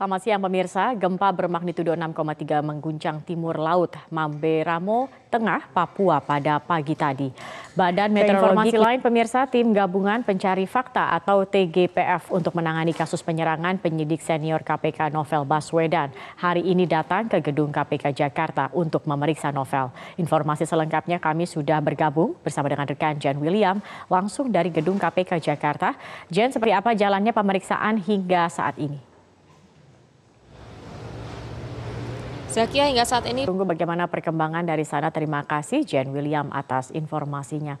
Selamat siang pemirsa, gempa bermagnitudo 6,3 mengguncang timur laut Mamberamo, Tengah, Papua pada pagi tadi. Badan Meteorologi Informasi lain pemirsa, tim gabungan pencari fakta atau TGPF untuk menangani kasus penyerangan penyidik senior KPK Novel Baswedan hari ini datang ke gedung KPK Jakarta untuk memeriksa Novel. Informasi selengkapnya kami sudah bergabung bersama dengan rekan Jen William langsung dari gedung KPK Jakarta. Jen, seperti apa jalannya pemeriksaan hingga saat ini? Zakia hingga saat ini. Tunggu bagaimana perkembangan dari sana. Terima kasih Jen William atas informasinya.